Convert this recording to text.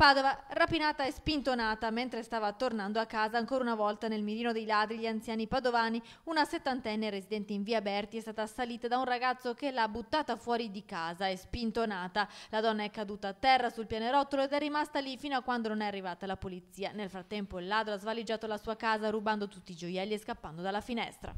Padova, rapinata e spintonata mentre stava tornando a casa ancora una volta nel mirino dei ladri gli anziani padovani, una settantenne residente in via Berti è stata assalita da un ragazzo che l'ha buttata fuori di casa e spintonata. La donna è caduta a terra sul pianerottolo ed è rimasta lì fino a quando non è arrivata la polizia. Nel frattempo il ladro ha svaligiato la sua casa rubando tutti i gioielli e scappando dalla finestra.